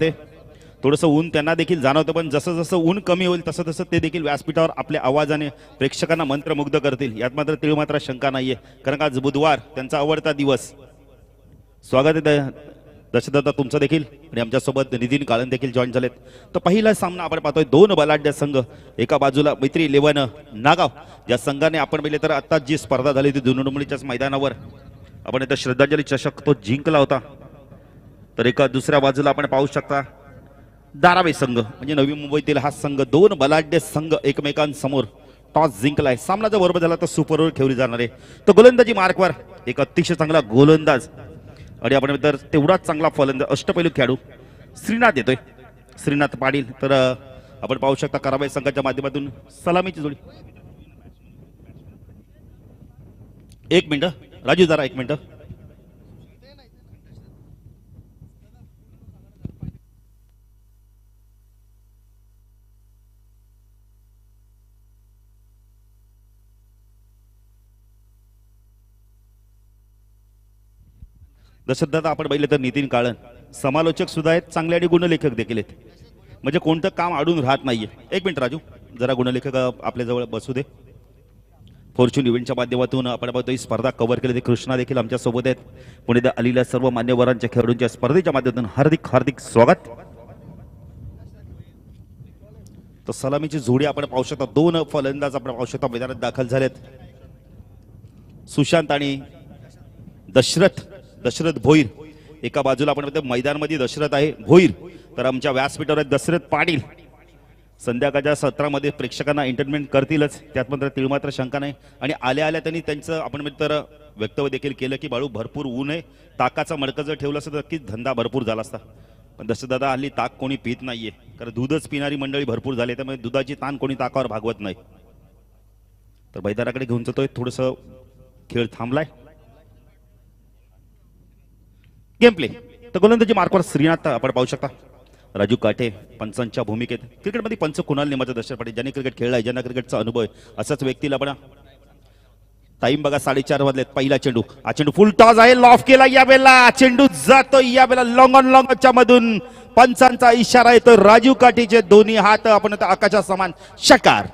ते थोडंसं ऊन त्यांना देखील जाणवतं पण जसं जसं ऊन कमी होईल तसं तसं ते देखील व्यासपीठावर आपल्या आवाजाने प्रेक्षकांना मंत्रमुग्ध करतील यात मात्र तिळ मात्र शंका नाहीये कारण आज बुधवार त्यांचा आवडता दिवस स्वागत आहे दशदत्ता तुमचं देखील आणि आमच्यासोबत निधीन काळन देखील जॉईन झालेत तर पहिला सामना आपण पाहतोय दोन बलाढ्य संघ एका बाजूला मैत्री इलेव्हन नागाव ज्या संघाने आपण पाहिले तर आत्ताच जी स्पर्धा झाली ती दुनुडमुलीच्याच मैदानावर आपण इथं श्रद्धांजली चषक तो जिंकला होता तर एका दुसऱ्या बाजूला आपण पाहू शकता दारावे संघ म्हणजे नवी मुंबईतील हा संघ दोन बलाढ्य संघ एकमेकांसमोर टॉस जिंकलाय सामना जर बरोबर झाला तर सुपर ओव्हर खेळली जाणार आहे तर गोलंदाजी मार्कवर एक अतिशय चांगला गोलंदाज आणि आपण तर तेवढाच चांगला फलंदाज अष्टपैलू खेळाडू श्रीनाथ येतोय श्रीनाथ पाडील तर आपण पाहू शकता कराबाई संघाच्या माध्यमातून सलामीची जोडी एक मिनिट राजू जरा एक मिनिट आता आपण पाहिलं तर नितीन काळण समालोचक सुद्धा आहेत चांगले आणि गुणलेखक देखील आहेत म्हणजे कोणतं काम अडून राहत नाहीये एक मिनिट राजू जरा गुणलेखक आपल्याजवळ बसू दे फॉर्च्यून इव्हेंटच्या माध्यमातून आपण ही स्पर्धा कव्हर केली ते कृष्णा देखील आमच्यासोबत आहेत पुणे आलेल्या सर्व मान्यवरांच्या खेळाडूंच्या स्पर्धेच्या माध्यमातून हार्दिक हार्दिक स्वागत तर सलामीची जोडी आपण पाहू शकता दोन फलंदाज आपण पाहू शकता मैदानात दाखल झालेत सुशांत आणि दशरथ दशरथ भोईर एका बाजूला आपण मैदानमध्ये दशरथ आहे भोईर तर आमच्या व्यासपीठावर आहेत दशरथ पाटील संध्याकाळच्या सत्रामध्ये प्रेक्षकांना एंटरटेनमेंट करतीलच त्यात मात्र ती मात्र शंका नाही आणि आल्या आल्या त्यांनी त्यांचं आपण तर वक्तव्य देखील केलं की बाळू भरपूर ऊन आहे ताकाचा मडकं जर ठेवलं असतं तर धंदा भरपूर झाला असता पण दादा हल्ली ताक कोणी पित नाहीये कारण दूधच पिणारी मंडळी भरपूर झाली त्यामुळे दुधाची ताण कोणी ताकावर भागवत नाही तर बैदाराकडे घेऊन जातोय थोडंसं खेळ थांबलाय गेम प्ले तर गोलंदाजी मार्कवर श्रीनाथ आपण पाहू शकता राजू काठे पंचांच्या भूमिकेत क्रिकेटमध्ये पंच कुणाल नेमाचा दर्शन ज्यांनी क्रिकेट खेळला आहे ज्यांना क्रिकेटचा अनुभव आहे असंच व्यक्तीला पण टाईम बघा साडेचार वाजले पहिला चेंडू हा चेंडू फुल टॉस आहे लॉफ केला या वेळेला चेंडू जातो या वेळेला लॉंग ऑन लॉंगच्या मधून पंचांचा इशारा येतो राजू काठीचे दोन्ही हात आपण आकाशा समान शकार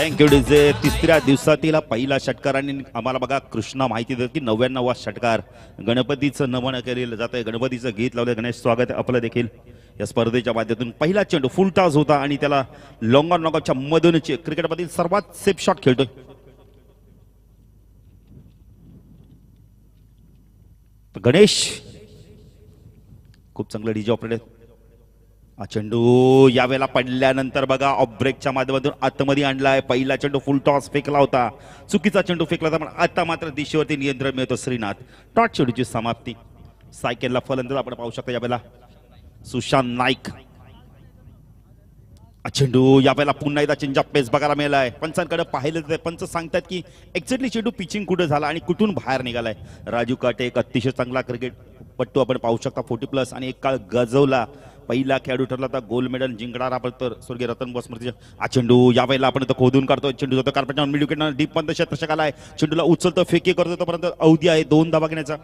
यू डीजे तिसऱ्या दिवसातील पहिला षटकार आणि आम्हाला बघा कृष्णा माहिती देत की नव्याण्णवा षटकार गणपतीचं नमन केलेलं जात आहे गणपतीचं गीत लावलं गणेश स्वागत आपलं देखील या स्पर्धेच्या माध्यमातून पहिला चेंडू फुल टॉस होता आणि त्याला लॉंग ऑन मधूनचे मधून क्रिकेटमधील सर्वात सेफ शॉट खेळतोय गणेश खूप चांगलं डीजे ऑपरेटर चेंडू यावेळेला पडल्यानंतर बघा ऑफ ब्रेकच्या माध्यमातून आतमध्ये आणलाय पहिला चेंडू फुल टॉस फेकला होता चुकीचा चेंडू फेकला होता पण आता मात्र दिशेवरती नियंत्रण मिळतो श्रीनाथ टॉट चेंडूची समाप्ती सायकलला फलंदाज आपण पाहू शकतो यावेळेला सुशांत नाईक चेंडू यावेळेला पुन्हा एकदा चेंज पेस बघायला मिळालाय पंचांकडे पाहिलं तर पंच सांगतात की एक्झॅक्टली चेंडू पिचिंग कुठे झाला आणि कुठून बाहेर निघालाय राजू काटे एक अतिशय चांगला क्रिकेट पट्टू आपण पाहू शकता फोर्टी प्लस आणि एक काळ गजवला पहिला खेळाडू ठरला होता गोल्ड मेडल जिंकणार आपण तर स्वर्गीय रतन बॉसमृती आ चेंडू वेळेला आपण तर खोदून काढतो चेंडू जातो कार्पेटच्या मिडू विकेट डीप पंत क्षेत्रशकाला आहे चेंडूला उचलतो फेकी करतो तोपर्यंत अवधी आहे दोन धावा घेण्याचा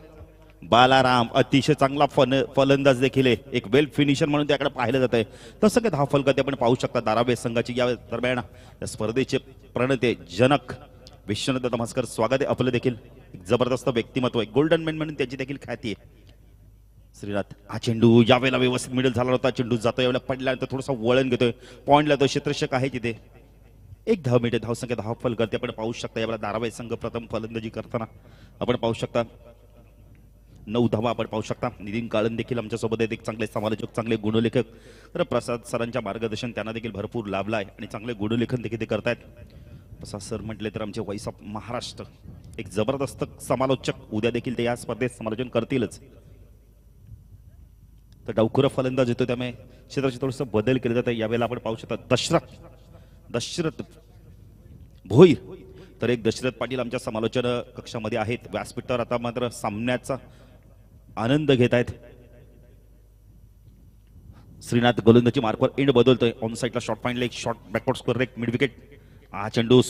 बालाराम अतिशय चांगला फन फलंदाज देखील आहे एक वेल फिनिशर म्हणून त्याकडे पाहिलं जात आहे तसं काय हा फलक ते आपण पाहू शकता दारावे संघाची या दरम्यान या स्पर्धेचे प्रणते जनक विश्वनाथ नमस्कार स्वागत आहे आपलं देखील जबरदस्त व्यक्तिमत्व आहे गोल्डन मॅन म्हणून त्याची देखील ख्याती आहे श्रीनाथ हा चेंडू यावेळेला व्यवस्थित मिडल झाला होता चेंडू जातो यावेळेला पडल्यानंतर थोडासा वळण घेतोय पॉईंटला तो क्षेत्रशक आहे तिथे एक धाव मिळते धावसंख्या दहा फल करते आपण पाहू शकता यावेळेला धारावाही संघ प्रथम फलंदाजी करताना आपण पाहू शकता नऊ धावा आपण पाहू शकता नितीन काळन देखील आमच्यासोबत आहेत एक चांगले समालोचक चांगले गुणलेखक तर प्रसाद सरांच्या मार्गदर्शन त्यांना देखील भरपूर लाभला आहे आणि चांगले गुणलेखन देखील ते करतायत प्रसाद सर म्हटले तर आमचे वॉइस ऑफ महाराष्ट्र एक जबरदस्त समालोचक उद्या देखील ते या स्पर्धेत समालोचन करतीलच तर डावखुरा फलंदाज येतो त्यामुळे क्षेत्राचे थोडस बदल केले जाते यावेळेला आपण पाहू शकता दशरथ दशरथ भोईर तर एक दशरथ पाटील आमच्या समालोचन कक्षामध्ये आहेत व्यासपीठावर आता मात्र सामन्याचा आनंद घेत आहेत श्रीनाथ गोलंदाजी मार्कवर एंड बदलतोय ऑन साईडला शॉर्ट पॉईंट एक शॉर्ट बॅकवर्ड स्कोर एक मिड विकेट हा चेंडू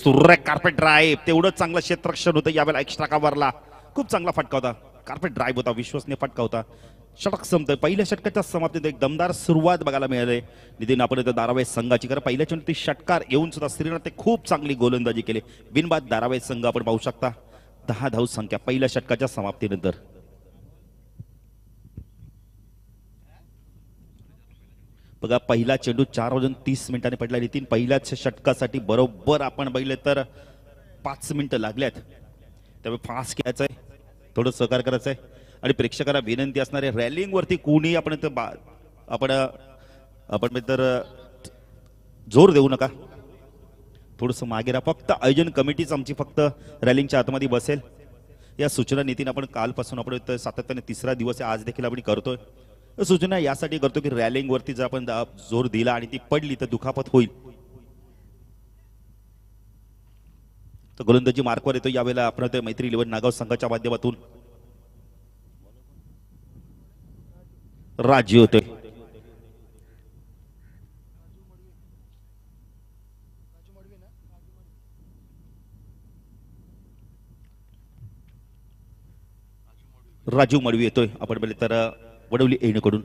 कार्पेट ड्राईव्ह तेवढं चांगलं क्षेत्रक्षण होतं यावेळेला एक्स्ट्रा कावरला खूप चांगला फटका होता कार्पेट ड्राईव्ह होता विश्वसनीय फटका होता षटक संपतं पहिल्या षटकाच्या समाप्तीत एक दमदार सुरुवात बघायला मिळाली नितीन आपण त्या दारावे संघाची कारण पहिल्या ती षटकार येऊन सुद्धा श्रीनाथ ते खूप चांगली गोलंदाजी केली बिनबाद दारावे संघ आपण पाहू शकता दहा धाव संख्या पहिल्या षटकाच्या समाप्तीनंतर बघा पहिला चेंडू चार वाजून तीस मिनिटांनी पडला नितीन पहिल्याच षटकासाठी बरोबर आपण बघले तर पाच मिनिटं लागल्यात त्यामुळे फास्ट खेळायचंय थोडं सहकार करायचंय आणि प्रेक्षकांना विनंती असणाऱ्या रॅलिंगवरती कोणी आपण बा आपण आपण तर जोर देऊ नका थोडस मागे राहा फक्त आयोजन कमिटीच आमची फक्त रॅलिंगच्या आतमध्ये बसेल या सूचना नितीन आपण कालपासून आपण सातत्याने तिसरा दिवस आज देखील आपण करतोय सूचना यासाठी करतो की रॅलिंगवरती जर आपण जोर दिला आणि ती पडली तर दुखापत होईल तर गोलंदाजी मार्कवर येतो यावेळेला आपण मैत्री इलेव्हन नागाव संघाच्या माध्यमातून राजी होते राजू मडवी येतोय आपण पहिले तर वडवली येणेकडून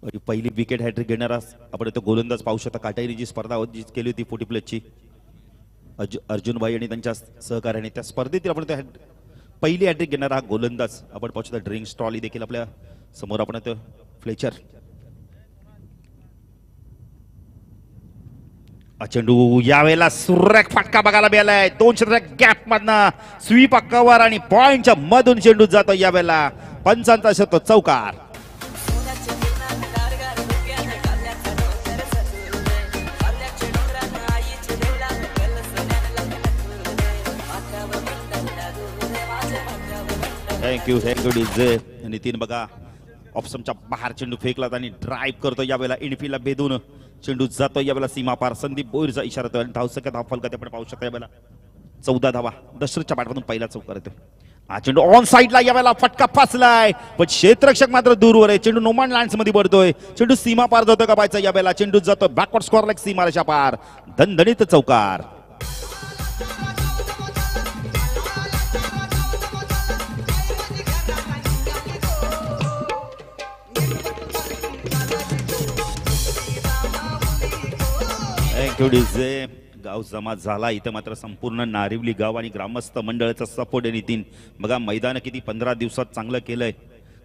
म्हणजे पहिली विकेट हॅट्रिक घेणारा आपण इथं गोलंदाज पाहू शकता काटाईने जी स्पर्धा जी केली होती फोर्टी अर्जुन भाई आणि त्यांच्या सहकार्याने त्या स्पर्धेतील आपण त्या पहिली अॅट्रिक घेणारा हा गोलंदाज आपण पाहू शकता ड्रिंक स्टॉली देखील आपल्या समोर आपण फ्लेचर चेंडू यावेळेला सुरेख फटका बघायला मिळालाय दोन क्षेत्र गॅप मधनं स्वीप कवर आणि पॉईंटच्या मधून चेंडू जातो यावेळेला पंचांचा शतो चौकार थँक्यू थँक्यू डीजे नितीन बघा ऑप्शनच्या बाहेर चेंडू फेकला आणि ड्राईव्ह करतो यावेळेला इनफीला भेदून चेंडू जातो यावेळेला सीमापार संदीप बोईरचा इशारा आणि धाव सक्या धाव फलका ते पण पाहू शकता यावेळेला चौदा धावा दशरथच्या पाठमधून पहिला चौकार येतो हा चेंडू ऑन साईडला यावेळेला फटका फासलाय पण क्षेत्रक्षक मात्र दूरवर आहे चेंडू नोमान लँड्स मध्ये पडतोय चेंडू सीमा पार जातो का बायचा यावेळेला चेंडू जातो बॅकवर्ड स्कोर लाईक सीमारेषा पार धनधणीत चौकार डीजे गाव जमा झाला इथं मात्र संपूर्ण नारिवली गाव आणि ग्रामस्थ मंडळाचा सपोर्ट आहे नितीन बघा मैदान किती पंधरा दिवसात चांगलं केलंय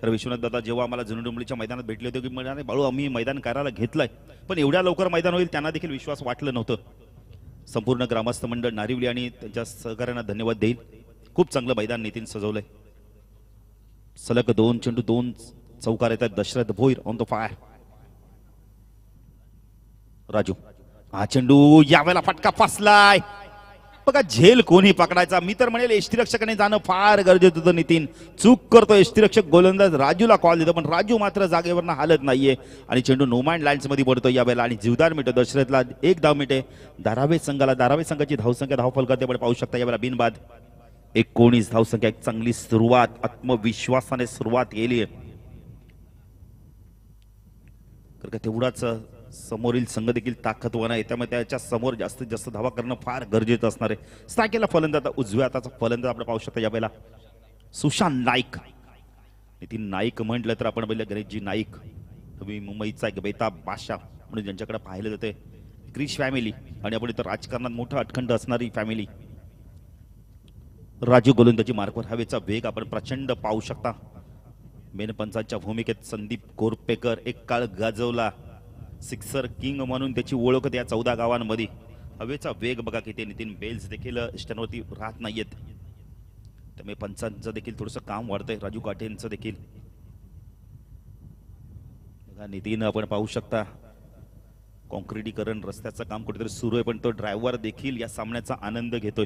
तर विश्वनाथ दादा जेव्हा आम्हाला जुनडुंबळीच्या मैदानात भेटले होते की म्हणाले बाळू आम्ही मैदान करायला घेतलंय पण एवढ्या लवकर मैदान होईल त्यांना देखील विश्वास वाटलं नव्हतं संपूर्ण ग्रामस्थ मंडळ नारिवली आणि त्यांच्या सहकार्यांना धन्यवाद देईल खूप चांगलं मैदान नितीन सजवलंय सलग दोन चेंडू दोन चौकार येतात Dasharath Bhoir on the fire Raju हा चेंडू यावेळेला फटका फसलाय बघा झेल कोणी पकडायचा मी तर म्हणेल यष्टीरक्षकाने जाणं फार गरजेचं होतं नितीन चूक करतो यष्टीरक्षक गोलंदाज राजूला कॉल देतो पण राजू मात्र जागेवरनं हालत नाहीये आणि चेंडू लाईन्स लाईन्समध्ये पडतो यावेळेला आणि जीवदार मिटो दशरथला एक धाव मिटे धारावी संघाला धारावे संघाची धावसंख्या धावफल करते पण पाहू शकता यावेळेला बिनबाद एकोणीस धावसंख्या एक चांगली सुरुवात आत्मविश्वासाने सुरुवात केली तेवढाच समोरील संघ देखील ताकदवान आहे त्यामुळे त्याच्या समोर जास्तीत जास्त धावा करणं फार गरजेचं असणार आहे स्टाकेला फलंदा उजव्या हाताचा फलंदाज आपण पाहू या वेळेला सुशांत नाईक नितीन नाईक म्हटलं तर आपण पहिलं गणेशजी नाईक मुंबईचा एक बेताब बादशाह म्हणून ज्यांच्याकडे पाहिलं जाते क्रिश फॅमिली आणि आपण इथं राजकारणात मोठा अटखंड असणारी फॅमिली राजू गोलंदाजी मार्गवर हवेचा वेग आपण प्रचंड पाहू शकता मेनपंचाच्या भूमिकेत संदीप कोरपेकर एक काळ गाजवला सिक्सर किंग म्हणून त्याची ओळख त्या चौदा गावांमध्ये हवेचा वेग बघा किती नितीन बेल्स देखील स्टॅनवरती राहत नाहीयेत त्यामुळे पंचांचं देखील थोडस काम वाढतंय राजू काठेंचं देखील नितीन आपण पाहू शकता कॉन्क्रिटीकरण रस्त्याचं काम कुठेतरी सुरू आहे पण तो ड्रायव्हर देखील या सामन्याचा आनंद घेतोय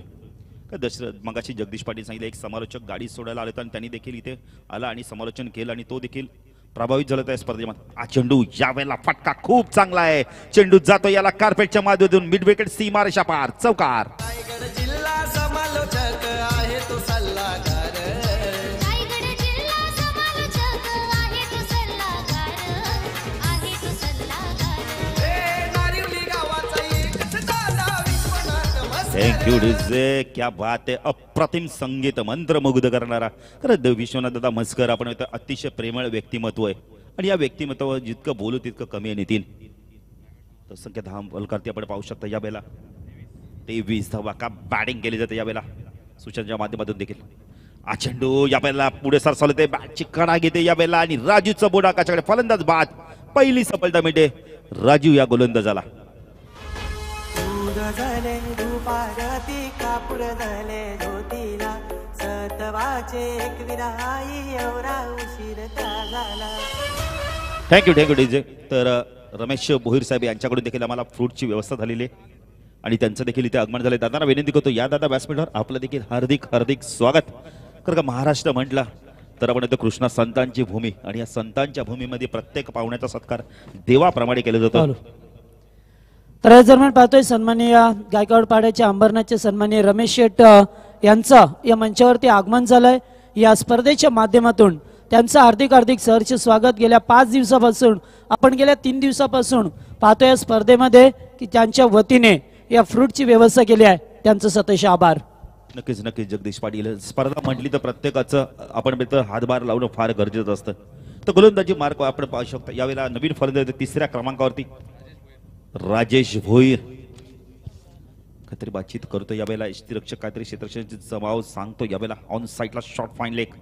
का दशरथ मगाशी जगदीश पाटील सांगितलं एक समालोचक गाडी सोडायला आले आणि त्यांनी देखील इथे आला आणि समालोचन केलं आणि तो देखील प्रभावित झालं त्या स्पर्धेमध्ये हा चेंडू यावेळेला फटका खूप चांगला आहे चेंडू जातो याला कार्पेटच्या माध्यमातून मिडविकेट सीमारेषा पार चौकार यू डीजे क्या बात आहे अप्रतिम संगीत मंत्रमुग्ध करणारा खरं द विश्वनाथ दादा मस्कर आपण अतिशय प्रेमळ व्यक्तिमत्व आहे आणि या व्यक्तिमत्व जितकं बोलू तितकं कमी आहे नितीन तर संख्या हा बलकारती आपण पाहू शकता या वेळेला तेवीस धावा का बॅटिंग केली जाते या वेळेला सुशांतच्या माध्यमातून देखील आचंडू या वेळेला पुढे सरसावले ते बॅटची कणा घेते या वेळेला आणि राजूचा बोडा काच्याकडे फलंदाज बाद पहिली सफलता मिळते राजू या गोलंदाजाला पारती झाले ज्योतीला सतवाचे एक विराई एवढा उशीर झाला थँक्यू थँक्यू डीजे तर रमेश बोहीर साहेब यांच्याकडून देखील आम्हाला फ्रूटची व्यवस्था झालेली आहे आणि त्यांचं देखील इथे आगमन झालं दादांना विनंती करतो या दादा व्यासपीठावर आपलं देखील हार्दिक हार्दिक स्वागत कर का महाराष्ट्र म्हटला तर आपण येतो कृष्णा संतांची भूमी आणि या संतांच्या भूमीमध्ये प्रत्येक पाहुण्याचा सत्कार देवाप्रमाणे केला जातो ट्रॅव्हल्स दरम्यान पाहतोय गायकवाड पाड्याचे अंबरनाथचे सन्माननीय रमेश शेट यांचं या मंचावरती आगमन झालंय या स्पर्धेच्या माध्यमातून त्यांचं हार्दिक हार्दिक सहर्ष स्वागत गेल्या पाच दिवसापासून आपण गेल्या तीन दिवसापासून पाहतो या स्पर्धेमध्ये की त्यांच्या वतीने या फ्रूटची व्यवस्था केली आहे त्यांचं सतश आभार नक्कीच नक्कीच जगदीश पाटील स्पर्धा म्हटली तर प्रत्येकाचं आपण हातभार लावणं फार गरजेचं असतं तर गोलंदाजी मार्ग आपण पाहू शकतो यावेळेला नवीन फलंदाज तिसऱ्या क्रमांकावरती राजेश भोईर काहीतरी बातचीत करतो वेळेला रक्षक काहीतरी क्षेत्रक्षण जमाव सांगतो वेळेला ऑन साईडला शॉर्ट फाईन लेग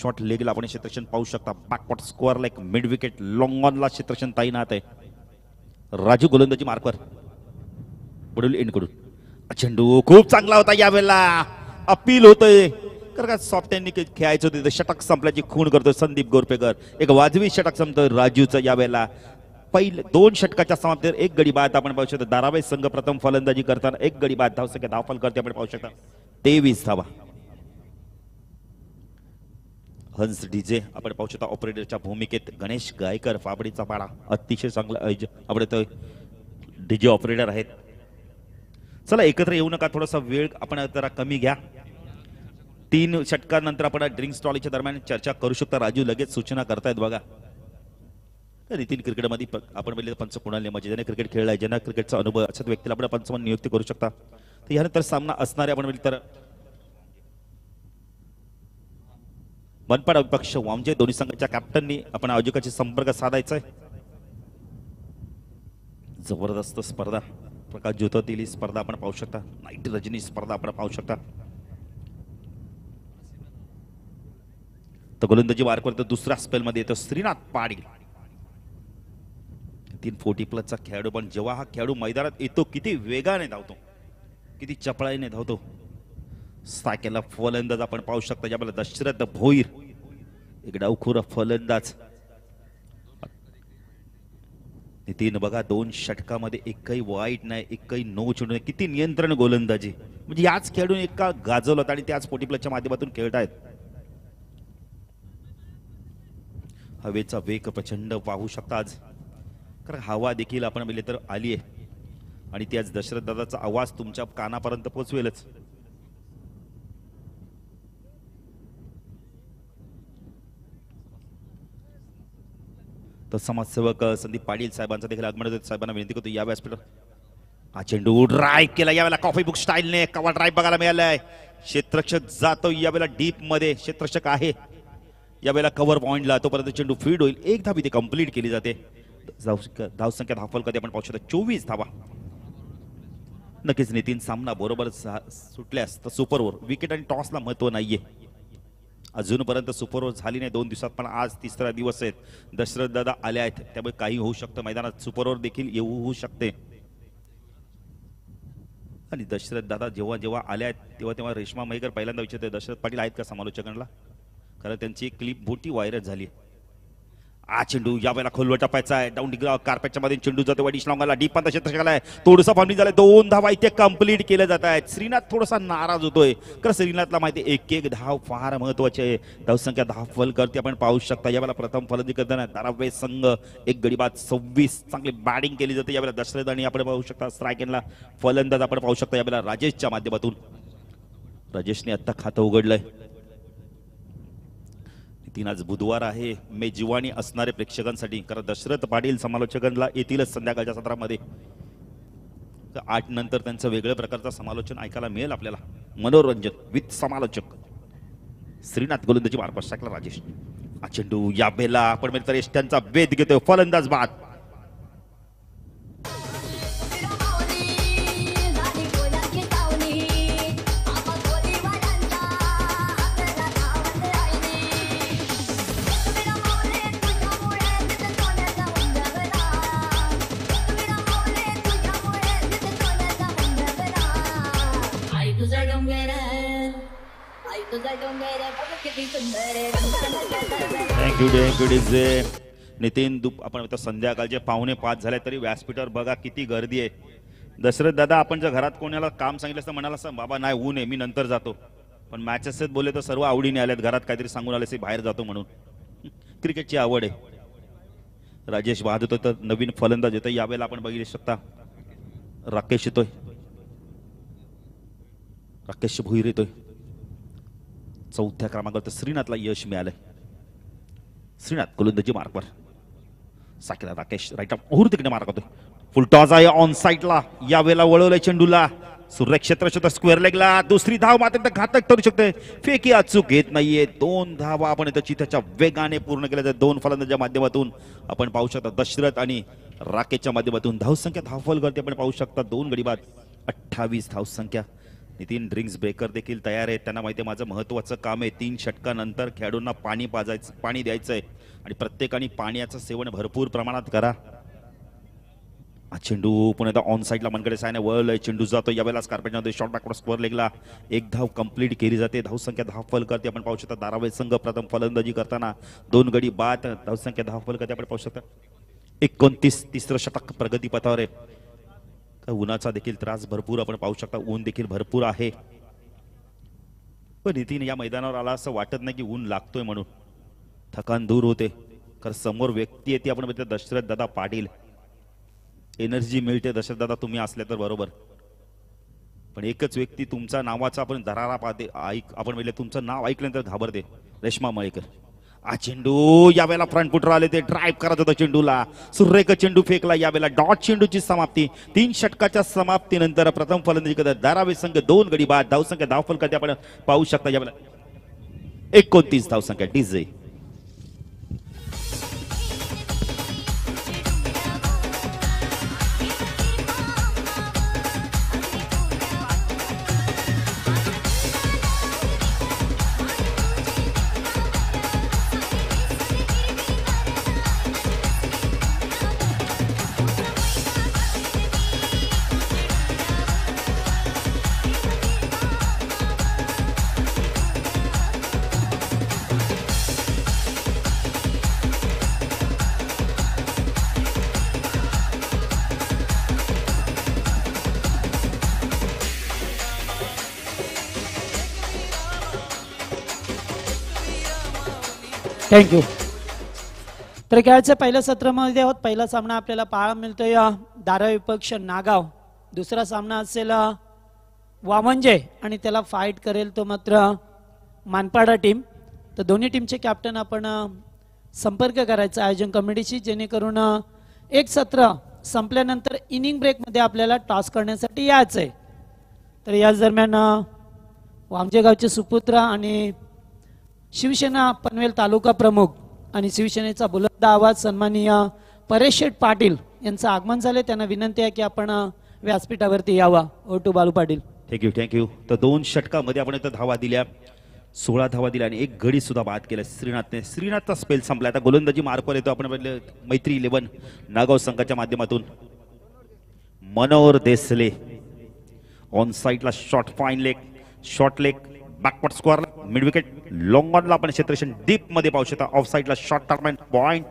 शॉर्ट लेगला आपण क्षेत्रक्षण पाहू शकता backward square like mid wicket long ऑनला क्षेत्रक्षण ताईनात आहे राजू गोलंदाजी मार्कवर बडूल एंड कडून चेंडू खूप चांगला होता यावेळेला अपील होतंय कर का सॉफ्ट खेळायचं होतं षटक संपल्याची खूण करतो संदीप गोरपेकर एक वाजवी षटक संपतोय राजूचा यावेळेला पहिले दोन षटकाच्या समाप्तीवर एक गडी बाद आपण पाहू शकतो दारावे संघ प्रथम फलंदाजी करताना एक गडी बाद धावसंख्या संख्या धावफल करते आपण पाहू शकता तेवीस धावा हंस डीजे आपण पाहू शकता ऑपरेटरच्या भूमिकेत गणेश गायकर फाबडीचा पाडा अतिशय चांगला आपण डीजे ऑपरेटर आहेत चला एकत्र येऊ नका थोडासा वेळ आपण जरा कमी घ्या तीन षटकानंतर आपण ड्रिंक स्टॉलच्या दरम्यान चर्चा करू शकता राजू लगेच सूचना करतायत बघा नितीन क्रिकेटमध्ये आपण पंच कोणाला नियमाची ज्याने क्रिकेट खेळला आहे ज्यांना क्रिकेटचा अनुभव अशा व्यक्तीला आपण पंच म्हणून नियुक्ती करू शकता तर यानंतर सामना असणारे आपण म्हणले तर मनपाडा विपक्ष वामजे दोन्ही संघाच्या कॅप्टननी आपण आयोजकाशी संपर्क साधायचा आहे जबरदस्त स्पर्धा प्रकाश ज्योतातील स्पर्धा आपण पाहू शकता नाईट रजनी स्पर्धा आपण पाहू शकता तर गोलंदाजी वार करतो दुसऱ्या स्पेलमध्ये येतो श्रीनाथ पाटील तीन फोर्टी चा खेळाडू पण जेव्हा हा खेळाडू मैदानात येतो किती वेगाने धावतो किती चपळाईने धावतो साकेला फलंदाज आपण पाहू शकता ज्यामध्ये दशरथ भोईर एक डावखोर फलंदाज नितीन बघा दोन षटकामध्ये एकही वाईट नाही एकही नो चेंडू नाही किती नियंत्रण गोलंदाजी म्हणजे याच खेळून एक का गाजवलं आणि त्याच प्लसच्या माध्यमातून खेळत आहेत हवेचा वेग प्रचंड वाहू शकता आज कारण हवा देखील आपण मिले तर आली आहे आणि त्याच दशरथ दादाचा आवाज तुमच्या कानापर्यंत पोचवेलच तर समाजसेवक संदीप पाटील साहेबांचा देखील आगमन साहेबांना विनंती करतो या व्यासपीठ हा चेंडू ड्राईव्ह केला यावेळेला कॉफी बुक स्टाईलने कवा ड्राईव्ह बघायला मिळालाय क्षेत्रक्षक जातो यावेळेला डीप मध्ये क्षेत्रक्षक आहे यावेळेला कव्हर पॉइंटला तोपर्यंत चेंडू फीड होईल एक मी ते कंप्लीट केली जाते धाव संख्या धावफल कधी आपण पाहू शकतो चोवीस धावा नक्कीच नितीन सामना बरोबर सुटल्यास तर ओव्हर विकेट आणि टॉसला महत्व नाहीये अजूनपर्यंत सुपर ओव्हर झाली नाही दोन दिवसात पण आज तिसरा दिवस आहेत दशरथ दादा आले आहेत त्यामुळे काही होऊ शकतं मैदानात सुपर ओव्हर देखील येऊ होऊ शकते आणि दशरथ दादा जेव्हा जेव्हा आले आहेत तेव्हा तेव्हा रेश्मा मयकर पहिल्यांदा विचारते दशरथ पाटील आहेत का समालोचकांना कारण त्यांची क्लिप मोठी व्हायरल झाली आहे आ चेंडू वेळेला खोलवर टपायचा आहे डाऊन कार्पेटच्या मध्ये चेंडू जातो वाईट लॉंगाला डीप पंत क्षेत्र आहे थोडसा फामणी झालं दोन धावा इथे कंप्लीट केले जात आहेत श्रीनाथ थोडासा नाराज होतोय कारण श्रीनाथला माहिती एक एक धाव फार महत्वाचे आहे धावसंख्या दहा फल करते आपण पाहू शकता यावेळेला प्रथम फलंदी करताना दारावे संघ एक गडीबाद सव्वीस चांगली बॅटिंग केली जाते यावेळेला दशरथ आणि आपण पाहू शकता स्ट्रायकेनला फलंदाज आपण पाहू शकता यावेळेला राजेशच्या माध्यमातून राजेशने आत्ता खातं उघडलंय तीन आज बुधवार आहे मे जीवाणी असणारे प्रेक्षकांसाठी कारण दशरथ पाटील समालोचकांना येतीलच संध्याकाळच्या सत्रामध्ये आठ नंतर त्यांचं वेगळ्या प्रकारचं समालोचन ऐकायला मिळेल आपल्याला मनोरंजन विथ समालोचक श्रीनाथ गोलंदाजी मार्फत टाकला राजेश अचेंडू या बेला आपण मिळतात त्यांचा वेध घेतोय फलंदाज बाद गुड डे नितीन दुप आपण संध्याकाळचे पाहुणे पाच झाले तरी व्यासपीठावर बघा किती गर्दी आहे दशरथ दादा आपण जर घरात कोणाला काम सांगितलं असतं म्हणाला असं बाबा नाही ऊन आहे मी नंतर जातो पण मॅचेस बोलले तर सर्व आवडीने आलेत घरात काहीतरी सांगून आले बाहेर जातो म्हणून क्रिकेटची आवड आहे राजेश वाद तर नवीन फलंदाज येतो यावेळेला आपण बघितले शकता राकेश येतोय राकेश भुईर येतोय चौथ्या क्रमांकावर श्रीनाथला यश मिळालंय श्रीनाथ गोलंदाजी मार्कवर साकिला राकेश राईट मुहूर्त तिकडे मार्क होतो फुल टॉस आहे ऑन साईडला यावेळेला वळवलाय चेंडूला सुरेख स्क्वेअर लेगला दुसरी धाव मात्र घातक ठरू शकते फेकी अचूक घेत नाहीये दोन धावा आपण त्याची त्याच्या वेगाने पूर्ण केल्या तर दोन फलंदाजच्या माध्यमातून आपण पाहू शकता दशरथ आणि राकेशच्या माध्यमातून धावसंख्या धावफल करते आपण पाहू शकता दोन गडी अठ्ठावीस धावसंख्या नितीन ड्रिंक्स ब्रेकर देखील तयार आहेत त्यांना माहिती आहे माझं महत्त्वाचं काम आहे तीन षटकानंतर खेळाडूंना पाणी पाजायचं पाणी द्यायचं आहे आणि प्रत्येकाने पाण्याचं सेवन भरपूर प्रमाणात करा चेंडू पुन्हा एकदा ऑन साईडला मनकडे सायने वळलं चेंडू जातो यावेळेला स्कार्पेटमध्ये शॉर्ट बॅकवर स्कोअर लेगला एक धाव कंप्लीट केली जाते धावसंख्या दहा फल करते आपण पाहू शकता दारावे संघ प्रथम फलंदाजी करताना दोन गडी बाद धावसंख्या दहा फल करते आपण पाहू शकता एकोणतीस तिसरं शतक प्रगतीपथावर आहे उन्हाचा देखील त्रास भरपूर आपण पाहू शकता ऊन देखील भरपूर आहे पण नितीन या मैदानावर आला असं वाटत नाही की ऊन लागतोय म्हणून थकान दूर होते कारण समोर व्यक्ती येते आपण बघितलं दशरथ दादा पाटील एनर्जी मिळते दशरथ दादा तुम्ही असल्या तर बरोबर पण एकच व्यक्ती तुमचा नावाचा आपण दरारा पाहते ऐक आपण म्हणजे तुमचं नाव ऐकल्यानंतर घाबरते रेश्मा मळेकर हा चेंडू यावेळेला फ्रंट फुटर आले ते ड्राईव्ह करत होता चेंडूला सुरेख चेंडू फेकला यावेळेला डॉट चेंडूची समाप्ती तीन षटकाच्या समाप्तीनंतर प्रथम फलंदाजी करतात धारावी संघ दोन गडी बाद धावसंख्या करते आपण पाहू शकता यावेळेला एकोणतीस धावसंख्या डीजे थँक्यू तर खेळाच्या पहिल्या सत्रामध्ये आहोत पहिला सामना आपल्याला पाहायला मिळतोय दारा विपक्ष नागाव दुसरा सामना असेल वामंजय आणि त्याला फाईट करेल तो मात्र मानपाडा टीम तर दोन्ही टीमचे कॅप्टन आपण संपर्क करायचा आयोजन कमिटीशी जेणेकरून एक सत्र संपल्यानंतर इनिंग ब्रेकमध्ये आपल्याला टॉस करण्यासाठी यायचं आहे तर याच दरम्यान वामजेगावचे सुपुत्र आणि शिवसेना पनवेल तालुका प्रमुख आणि शिवसेनेचा बुलंद आवाज सन्माननीय परेश पाटील यांचं आगमन झालं त्यांना विनंती आहे की आपण व्यासपीठावरती यावा ओ to Balu Patil thank you thank you तर दोन षटकामध्ये आपण इथं धावा दिल्या सोळा धावा दिल्या आणि एक गडी सुद्धा बाद केला श्रीनाथने श्रीनाथचा स्पेल संपला आता गोलंदाजी मार्कवर येतो आपण मैत्री इलेव्हन नागाव संघाच्या माध्यमातून मनोहर देसले ऑन साईडला short fine leg short leg backward स्क्वेअरला मिड विकेट लॉंग आपण क्षेत्रक्षण डीप मध्ये पाहू शकता ऑफ ला शॉर्ट टर्म पॉइंट पॉईंट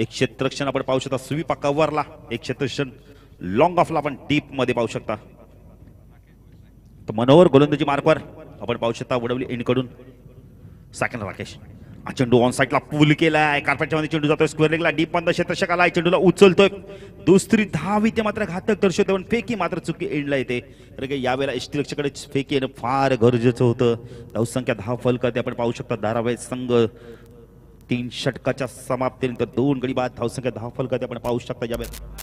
एक क्षेत्रक्षण आपण पाहू शकता स्वीपा कव्हरला एक क्षेत्रक्षण लॉंग ऑफला आपण डीप मध्ये पाहू शकता तर मनोहर गोलंदाजी मार्कवर आपण पाहू शकता वडवली इनकडून सेकंड राकेश चेंडू ऑन साईडला पूल केलाय कार्पेटच्या मध्ये चेंडू जातोय स्क्वेअर लेगला डीप पंधरा क्षेत्रशकाला आहे चेंडूला उचलतोय दुसरी धाव ते मात्र घातक दर्शवते पण फेकी मात्र चुकी एंडला येते अरे की यावेळेला लक्षकडे फेकी येणं फार गरजेचं होतं धावसंख्या दहा ते आपण पाहू शकता धारावाहिक संघ तीन षटकाच्या समाप्तीनंतर दोन गडी बाद धावसंख्या दहा ते आपण पाहू शकता यावेळेला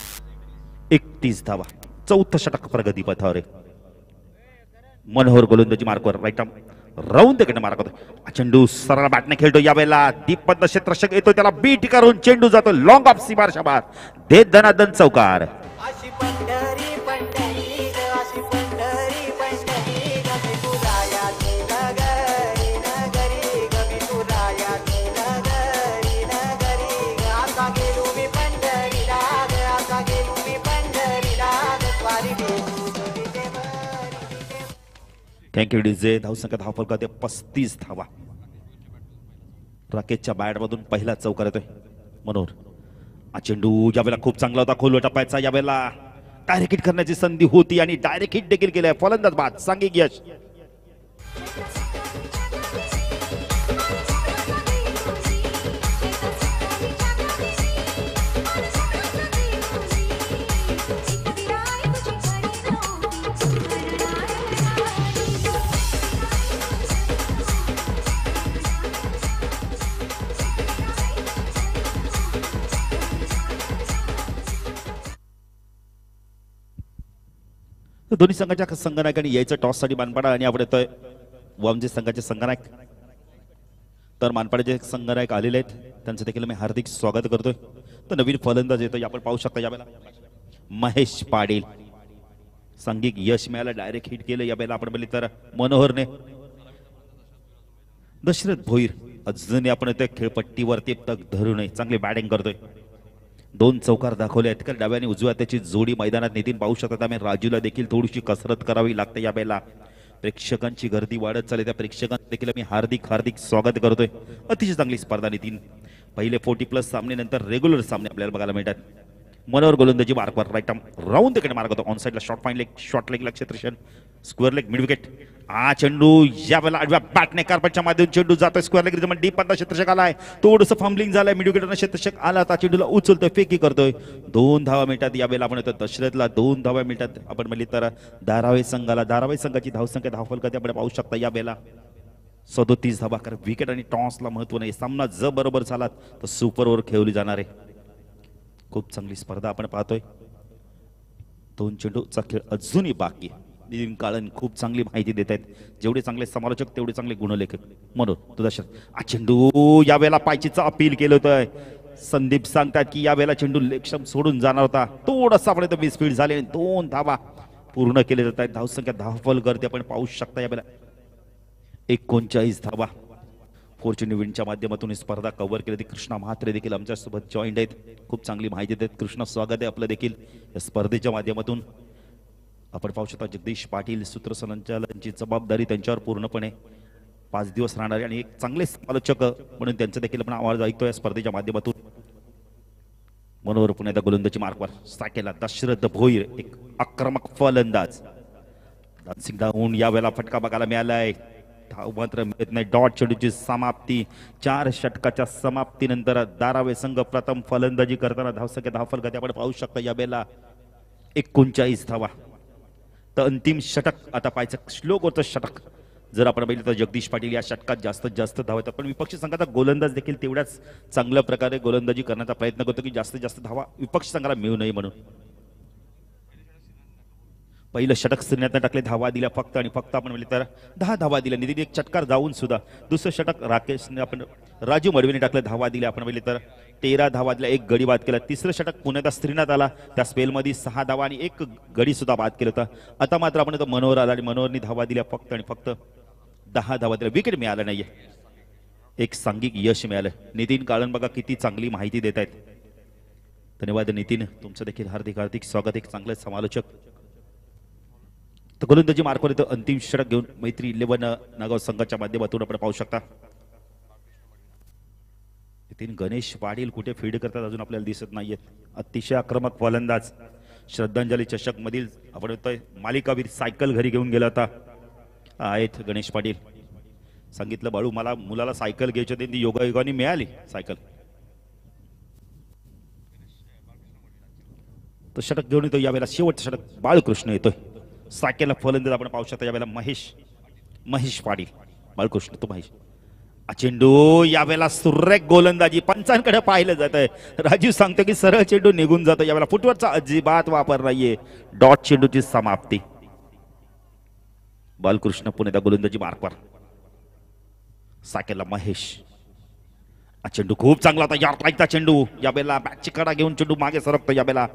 एकतीस धावा चौथं षटक प्रगती पथावर मनोहर गोलंदाजी मार्कवर राईट राऊंड देखील मारा करतो चेंडू सरळ बॅटने खेळतो यावेळेला दीप क्षेत्र येतो त्याला बीट करून चेंडू जातो लॉंग ऑफ सीमार शाबाद दे धनादन चौकार थँक्यू डीजे धावसंख्या फलका करते पस्तीस धावा राकेशच्या मधून पहिला चौकार येतोय मनोहर हा चेंडू यावेळेला खूप चांगला होता खोल टपायचा यावेळेला डायरेक्ट हिट करण्याची संधी होती आणि डायरेक्ट हिट देखील केलाय फलंदाज बाद सांगिक यश दोन्ही संघाच्या संघनायकाने यायचं टॉससाठी मानपाडा आणि आपण येतोय वामजे संघाचे संघनायक तर मानपाडाचे संघनायक आलेले आहेत त्यांचं देखील मी हार्दिक स्वागत करतोय तर नवीन फलंदाज येतोय आपण पाहू शकता यावेळेला महेश पाडील सांघिक यश मिळायला डायरेक्ट हिट केलं यावेळेला आपण बोलले तर मनोहरने दशरथ भोईर अजूनही आपण येतोय खेळपट्टीवरती तग नये चांगली बॅटिंग करतोय दोन चौकार दाखवले आहेत कारण डाव्याने उजव्या त्याची जोडी मैदानात नितीन पाहू शकतात आम्ही राजूला देखील थोडीशी कसरत करावी लागते या वेळेला प्रेक्षकांची गर्दी वाढत चालली त्या प्रेक्षकांना देखील आम्ही हार्दिक हार्दिक स्वागत करतोय अतिशय चांगली स्पर्धा नितीन पहिले फोर्टी प्लस सामने नंतर रेग्युलर सामने आपल्याला बघायला मिळतात मनोहर गोलंदाजी मार्गवर राईट राऊंड तिकडे मार्ग होतो ऑन साईडला short fine leg short leg क्षेत्रक्षण स्क्वेअर लेग मिड विकेट हा चेंडू या वेळेला आडव्या बॅटने कार्पेटच्या माध्यम चेंडू जातो स्क्वेअर लेग डी आता क्षेत्रशक आलाय थोडस फंबलिंग झालंय मिड विकेट क्षेत्रशक आला आता चेंडूला उचलतोय फेकी करतोय दोन धावा मिळतात या वेळेला आपण येतो दशरथला दोन धावा मिळतात आपण म्हणली तर धारावी संघाला धारावाई संघाची धावसंख्या धावफलक आपण पाहू शकता या वेळेला सदोतीस धावा कारण विकेट आणि टॉसला महत्व नाही सामना ज बरोबर झाला तर सुपर ओव्हर खेळली जाणार आहे खूप चांगली स्पर्धा आपण पाहतोय दोन चेंडूचा खेळ अजूनही बाकी आहे नितीन काळन खूप चांगली माहिती देत आहेत जेवढे चांगले समालोचक तेवढे चांगले गुणलेखक म्हणून तुझा आ चेंडू वेळेला पायचीचा अपील केलं होतं संदीप सांगतात की वेळेला चेंडू लेक्षम सोडून जाणार होता थोडासा आपण तर मिसफीड झाले दोन धावा पूर्ण केले जात आहेत धावसंख्या धावफल करते आपण पाहू शकता वेळेला एकोणचाळीस धावा फॉर्च्युन इव्हेंटच्या माध्यमातून ही स्पर्धा कव्हर केली ती कृष्णा म्हात्रे देखील आमच्यासोबत जॉईंट आहेत खूप चांगली माहिती देत कृष्णा स्वागत आहे आपलं देखील या स्पर्धेच्या माध्यमातून आपण पाहू शकता जगदीश पाटील सूत्रसंचालनाची जबाबदारी त्यांच्यावर पूर्णपणे पाच दिवस राहणारे आणि एक चांगले समालोचक म्हणून त्यांचा देखील आपण आवाज ऐकतो स्पर्धेच्या माध्यमातून मनोहर पुन्हा गोलंदाजी मार्गवर साकेला दशरथ भोईर एक आक्रमक फलंदाज दानसिंग धावून यावेळेला फटका बघायला मिळालाय धाव मात्र मिळत नाही डॉट चेडूची समाप्ती चार षटकाच्या समाप्तीनंतर दारावे संघ प्रथम फलंदाजी करताना धावसंख्या धाव फलक आपण पाहू शकता वेळेला एकोणचाळीस धावा तर अंतिम षटक आता पाहायचं स्लो होतं षटक जर आपण बघितलं तर जगदीश पाटील या षटकात जास्तीत जास्त धावतात पण विपक्ष संघाचा गोलंदाज देखील तेवढ्याच चांगल्या प्रकारे गोलंदाजी करण्याचा प्रयत्न करतो की जास्तीत जास्त धावा विपक्ष संघाला मिळू नये म्हणून पहिलं षटक सिन्यातनं टाकले धावा दिल्या फक्त आणि फक्त आपण म्हणले तर दहा धावा दिल्या निधी एक चटकार जाऊन सुद्धा दुसरं षटक राकेशने आपण राजू मडवीने टाकले धावा दिल्या आपण म्हणले तर तेरा धावातल्या एक गडी बाद केला तिसरं षटक पुण्यात स्त्रीनाथ आला त्या स्पेलमध्ये सहा धावा आणि एक गडी सुद्धा बाद केलं होतं आता मात्र आपण मनोहर आला आणि मनोहरनी धावा दिल्या फक्त आणि फक्त दहा धावा दिल्या विकेट मिळालं नाहीये एक सांघिक यश मिळालं नितीन काळण बघा किती चांगली माहिती देत आहेत धन्यवाद नितीन तुमचं देखील हार्दिक हार्दिक स्वागत एक चांगलं समालोचक तर गोलंदाजी मार्फत अंतिम षटक घेऊन मैत्री इलेव्हन नागाव संघाच्या माध्यमातून आपण पाहू शकता तीन गणेश पाटील कुठे फीड करतात अजून आपल्याला दिसत नाहीयेत अतिशय आक्रमक फलंदाज श्रद्धांजली चषक मधील आपण मालिकावीर सायकल घरी घेऊन गेला होता आहेत गणेश पाटील सांगितलं बाळू मला मुलाला सायकल घ्यायची होती ती योगायोगाने मिळाली सायकल तो षटक घेऊन येतो यावेळेला शेवटचा षटक बाळकृष्ण येतोय सायकलला फलंदाज आपण पाहू शकता यावेळेला महेश महेश पाटील बाळकृष्ण तो महेश चेंडू यावेळेला सुरेख गोलंदाजी पंचांकडे पाहिलं जात आहे राजीव सांगतो की सरळ चेंडू निघून जातो यावेळेला फुटवरचा अजिबात वापर नाहीये डॉट चेंडूची समाप्ती बालकृष्ण त्या गोलंदाजी मार्कवर साकेला महेश चेंडू खूप चांगला होता यार पाहिजे चेंडू यावेळेला बॅच कडा घेऊन चेंडू मागे सरकतो यावेळेला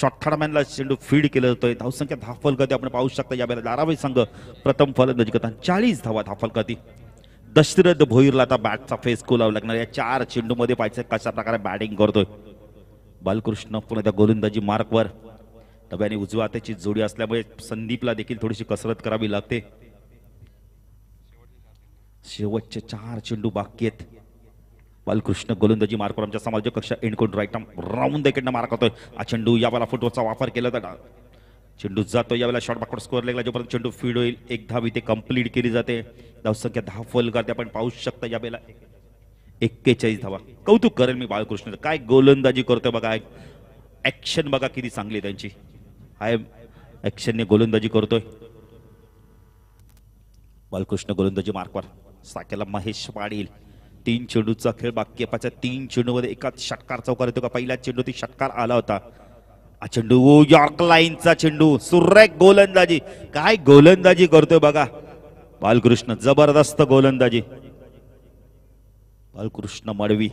शॉर्ट थर्डमॅनला चेंडू फीड केलं जातोय धावसंख्या धाव फलकती आपण पाहू शकता यावेळेला दारावी संघ प्रथम फलंदाजी करताना चाळीस धावा धाफल दशरथ भोईरला आता बॅटचा फेस कोलावं लागणार या चार चेंडूमध्ये पाहिजे कशा प्रकारे बॅटिंग करतोय बालकृष्ण पुन्हा त्या गोलंदाजी मार्कवर डब्याने उजव्या त्याची जोडी असल्यामुळे संदीपला देखील थोडीशी कसरत करावी लागते शेवटचे चार चेंडू बाकी आहेत बालकृष्ण गोलंदाजी मार्कवर आमच्या समाज कक्षा एंड कोण राईट राऊंड देखील मार्क होतोय हा चेंडू या बाला फुटवरचा वापर केला तर चेंडू जातो यावेळेला शॉर्ट बाकड स्कोअर लागला जोपर्यंत चेंडू फीड होईल एक धाव इथे कंप्लीट केली जाते धावसंख्या दहा फल करते आपण पाहू शकता यावेळेला एक्केचाळीस धावा कौतुक करेल मी बाळकृष्ण काय गोलंदाजी करतोय बघा ॲक्शन बघा किती चांगली त्यांची हाय ॲक्शनने गोलंदाजी करतोय बाळकृष्ण गोलंदाजी मार्कवर साकेला महेश पाडील तीन चेंडूचा खेळ बाकी पाच तीन चेंडूमध्ये एकाच षटकार चौकार येतो का पहिला चेंडू ती षटकार आला होता चेंडू यॉर्क लाईनचा चेंडू सुरेख गोलंदाजी काय गोलंदाजी करतोय बघा बालकृष्ण जबरदस्त गोलंदाजी बालकृष्ण मडवी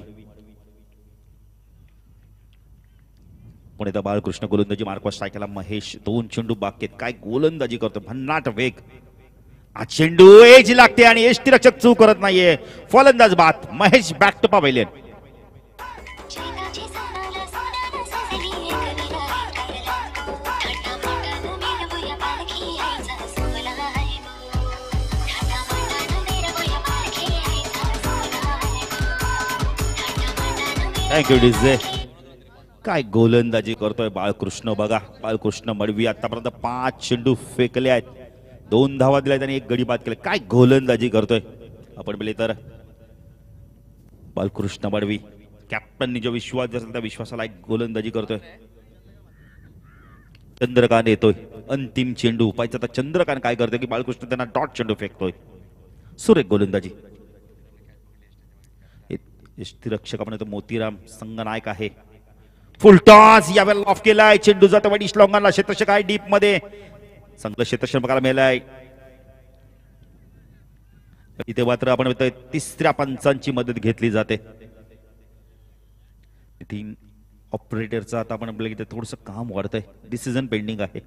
तर बालकृष्ण गोलंदाजी मार्कवा सायकला महेश दोन चेंडू बाकेत काय गोलंदाजी करतो भन्नाट वेग आ चेंडू एज लागते आणि एष्टी रक्षक चू करत नाहीये फलंदाज बात महेश बॅट टपा थँक्यू डिझे काय गोलंदाजी करतोय बाळकृष्ण बघा बाळकृष्ण मडवी आतापर्यंत पाच चेंडू फेकले आहेत दोन धावा दिल्या आहेत आणि एक गडी बाद केले काय गोलंदाजी करतोय आपण बोले तर बालकृष्ण मडवी कॅप्टननी जो विश्वास असेल त्या विश्वासाला एक गोलंदाजी करतोय चंद्रकांत येतोय अंतिम चेंडू उपायचा आता चंद्रकांत काय करतोय की बाळकृष्ण त्यांना डॉट चेंडू फेकतोय सुरेख गोलंदाजी आपण मोतीराम संघनायक आहे फुलटॉस यावेळेला ऑफ केलाय चेंडू जातो वाईट लॉंगाला क्षेत्रक्षक आहे डीप मध्ये चांगलं क्षेत्रक्षण बघायला मिळालंय इथे मात्र आपण तिसऱ्या पंचांची मदत घेतली जाते ऑपरेटरचं आता आपण आपल्याला थोडस काम वाढतंय डिसिजन पेंडिंग आहे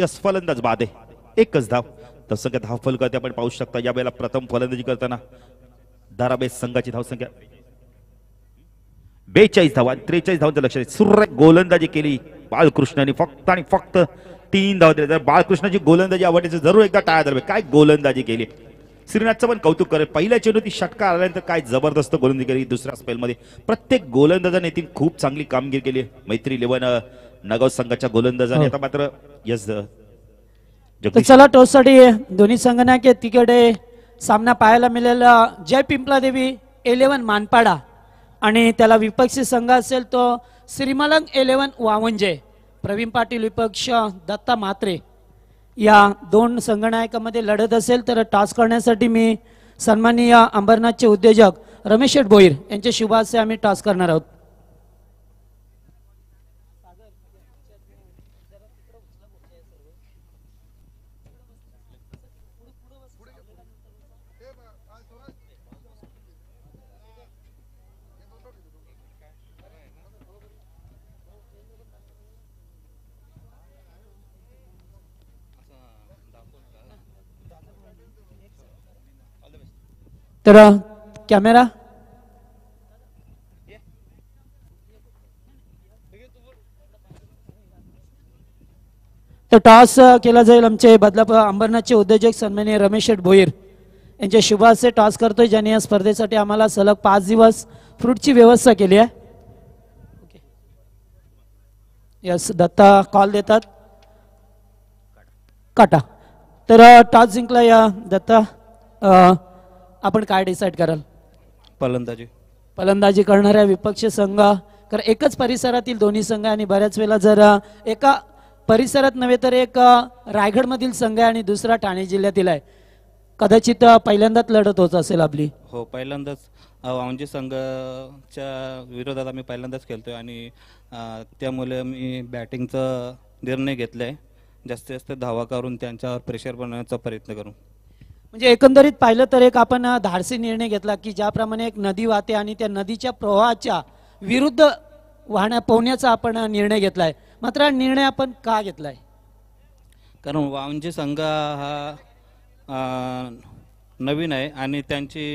यस फलंदाज बादे आहे एकच धाव धावसंख्या धाव फलक करते आपण पाहू शकता या वेळेला प्रथम फलंदाजी करताना धाराबे संघाची धावसंख्या बेचाळीस धावा त्रेचाळीस धावांचं लक्ष सुर गोलंदाजी केली बाळकृष्णाने फक्त आणि फक्त तीन धाव दिले तर बाळकृष्णाची गोलंदाजी आवडण्याचं जरूर एकदा टाळा दरबे काय गोलंदाजी केली श्रीनाथचं पण कौतुक करेल पहिल्या चेंडू ती षटकार आल्यानंतर काय जबरदस्त गोलंदाजी केली दुसऱ्या स्पेलमध्ये प्रत्येक गोलंदाजाने तीन खूप चांगली कामगिरी केली मैत्री लेवन नगाव संघाच्या गोलंदाजाने हो. आता मात्र यस चला टॉससाठी दोन्ही संघांना की तिकडे सामना पाहायला मिळालेला जय पिंपला देवी इलेव्हन मानपाडा आणि त्याला विपक्षी संघ असेल तो श्रीमलंग इलेव्हन वावंजे प्रवीण पाटील विपक्ष दत्ता मात्रे या दोन संघनायकामध्ये लढत असेल तर टॉस करण्यासाठी मी सन्माननीय अंबरनाथचे उद्योजक रमेश भोईर यांच्या शुभाशय आम्ही टॉस करणार आहोत तर कॅमेरा तर टॉस केला जाईल आमचे बदलापूर अंबरनाथचे उद्योजक सन्मान्य रमेश शेठ भोईर यांच्या शुभासे टॉस करतोय ज्यांनी या स्पर्धेसाठी आम्हाला सलग पाच दिवस फ्रूटची व्यवस्था केली आहे यस दत्ता कॉल देतात काटा तर टॉस uh, जिंकला या दत्ता uh, आपण काय डिसाइड कराल फलंदाजी फलंदाजी करणाऱ्या विपक्ष संघ कारण एकच परिसरातील दोन्ही संघ आणि बऱ्याच वेळा जर एका परिसरात नव्हे तर एक रायगडमधील संघ आहे आणि दुसरा ठाणे जिल्ह्यातील आहे कदाचित पहिल्यांदाच लढत होत असेल आपली हो पहिल्यांदाच वावंजी संघाच्या विरोधात आम्ही पहिल्यांदाच खेळतोय आणि त्यामुळे मी बॅटिंगचा निर्णय घेतलाय जास्तीत जास्त धावा करून त्यांच्यावर प्रेशर बनवण्याचा प्रयत्न करू म्हणजे एकंदरीत पाहिलं तर एक आपण धाडसी निर्णय घेतला की ज्याप्रमाणे एक नदी वाहते आणि त्या नदीच्या प्रवाहाच्या विरुद्ध वाहण्या पोहण्याचा आपण निर्णय घेतला आहे मात्र हा निर्णय आपण का घेतला आहे कारण वामजी संघ हा नवीन आहे आणि त्यांची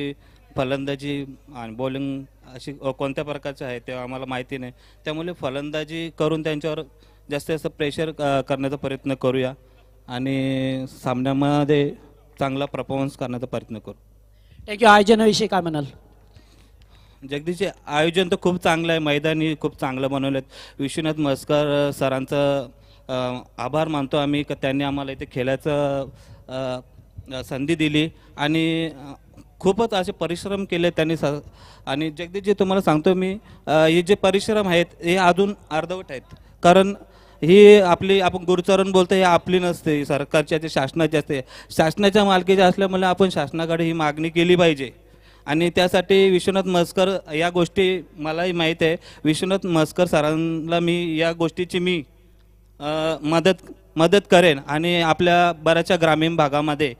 फलंदाजी आणि बॉलिंग अशी कोणत्या प्रकारची आहे ते आम्हाला माहिती नाही त्यामुळे फलंदाजी करून त्यांच्यावर जास्तीत जास्त प्रेशर करण्याचा प्रयत्न करूया आणि सामन्यामध्ये चांगला परफॉर्मन्स करण्याचा प्रयत्न करू थँक्यू आयोजनाविषयी काय म्हणाल जगदीशचे आयोजन तर खूप चांगलं आहे मैदानी खूप चांगलं बनवलं आहेत विश्वनाथ मस्कर सरांचं आभार मानतो आम्ही का त्यांनी आम्हाला इथे खेळायचं संधी दिली आणि खूपच असे परिश्रम केले त्यांनी स आणि जगदीशजी तुम्हाला सांगतो मी हे जे परिश्रम आहेत हे अजून अर्धवट आहेत कारण ही आपली आपण गुरुचरण बोलतो हे आपली नसते सरकारची असते शासनाची असते शासनाच्या मालकीच्या असल्यामुळे आपण शासनाकडे ही मागणी केली पाहिजे आणि त्यासाठी विश्वनाथ मस्कर या गोष्टी मलाही माहीत आहे विश्वनाथ मस्कर सरांना मी या गोष्टीची मी मदत मदत करेन आणि आपल्या बऱ्याचशा ग्रामीण भागामध्ये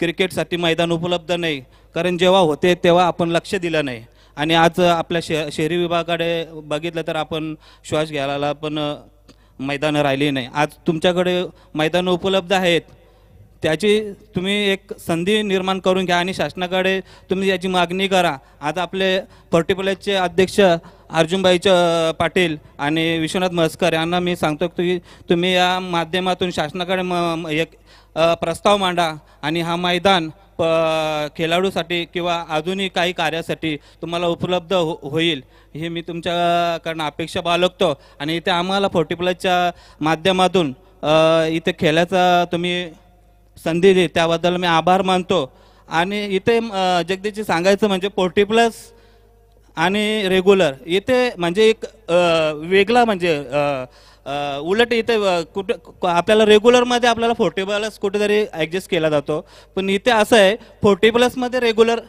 क्रिकेटसाठी मैदान उपलब्ध नाही कारण जेव्हा होते तेव्हा आपण लक्ष दिलं नाही आणि आज आपल्या शे शहरी विभागाकडे बघितलं तर आपण श्वास घ्यायला पण मैदानं राहिली नाही आज तुमच्याकडे मैदानं उपलब्ध आहेत त्याची तुम्ही एक संधी निर्माण करून घ्या आणि शासनाकडे तुम्ही याची मागणी करा आज आपले पर्टिक्युलरचे अध्यक्ष अर्जुनबाई पाटील आणि विश्वनाथ म्हस्कर यांना मी सांगतो की तुम्ही या माध्यमातून शासनाकडे म एक प्रस्ताव मांडा आणि हा मैदान प खेळाडूसाठी किंवा अजूनही काही कार्यासाठी तुम्हाला उपलब्ध हो होईल हे मी तुमच्याकडनं अपेक्षा बाळगतो आणि इथे आम्हाला फोर्टी प्लसच्या माध्यमातून इथे खेळायचा तुम्ही संधी दिली त्याबद्दल मी आभार मानतो आणि इथे जगदीची सांगायचं म्हणजे फोर्टी प्लस आणि रेग्युलर इथे म्हणजे एक वेगळा म्हणजे उलट इथे कुठे आपल्याला रेग्युलरमध्ये आपल्याला फोर्टी प्लस कुठेतरी ॲडजस्ट केला जातो पण इथे असं आहे फोर्टी प्लसमध्ये रेग्युलर